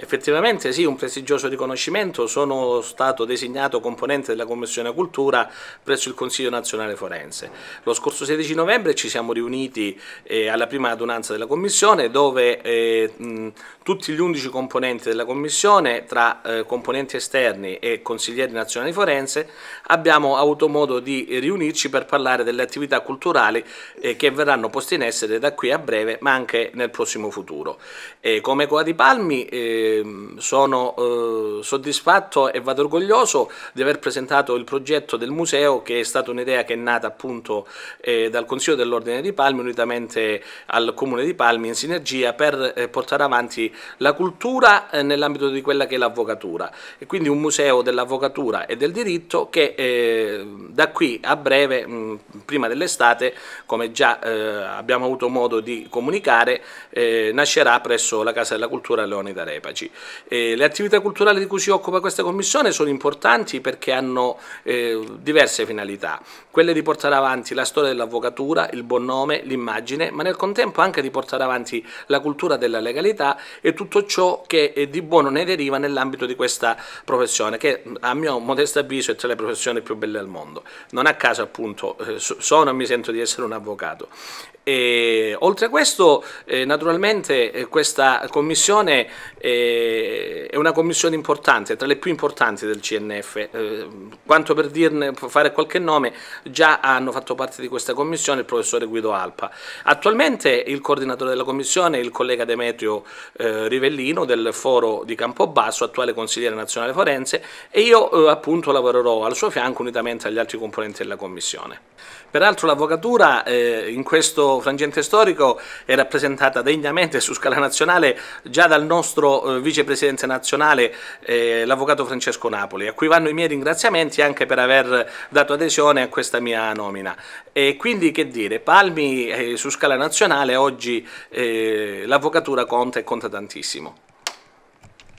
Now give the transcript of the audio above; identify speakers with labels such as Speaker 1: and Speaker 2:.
Speaker 1: Effettivamente sì, un prestigioso riconoscimento, sono stato designato componente della Commissione Cultura presso il Consiglio Nazionale Forense. Lo scorso 16 novembre ci siamo riuniti eh, alla prima adunanza della Commissione dove eh, mh, tutti gli 11 componenti della Commissione, tra eh, componenti esterni e consiglieri nazionali forense, abbiamo avuto modo di riunirci per parlare delle attività culturali eh, che verranno poste in essere da qui a breve ma anche nel prossimo futuro. Eh, come Coa di Palmi eh, Ehm, sono eh, soddisfatto e vado orgoglioso di aver presentato il progetto del museo che è stata un'idea che è nata appunto eh, dal Consiglio dell'Ordine di Palmi unitamente al Comune di Palmi in sinergia per eh, portare avanti la cultura eh, nell'ambito di quella che è l'avvocatura e quindi un museo dell'avvocatura e del diritto che eh, da qui a breve, mh, mm, prima dell'estate, come già abbiamo avuto modo di comunicare, nascerà presso la Casa della Cultura Leoni da Repaci sindaci. Eh, le attività culturali di cui si occupa questa commissione sono importanti perché hanno eh, diverse finalità, quelle di portare avanti la storia dell'avvocatura, il buon nome, l'immagine, ma nel contempo anche di portare avanti la cultura della legalità e tutto ciò che di buono ne deriva nell'ambito di questa professione, che a mio modesto avviso è tra le professioni più belle al mondo. Non a caso appunto eh, sono e mi sento di essere un avvocato. E, oltre a questo, eh, naturalmente, eh, questa commissione eh, è una commissione importante, tra le più importanti del CNF. Eh, quanto per dirne, fare qualche nome, già hanno fatto parte di questa commissione il professore Guido Alpa. Attualmente il coordinatore della commissione è il collega Demetrio eh, Rivellino del Foro di Campobasso, attuale consigliere nazionale forense, e io eh, appunto lavorerò al suo fianco unitamente agli altri componenti della commissione. Peraltro l'avvocatura eh, in questo frangente storico è rappresentata degnamente su scala nazionale già dal nostro eh, vicepresidente nazionale, eh, l'avvocato Francesco Napoli, a cui vanno i miei ringraziamenti anche per aver dato adesione a questa mia nomina. E quindi che dire, Palmi eh, su scala nazionale oggi eh, l'avvocatura conta e conta tantissimo.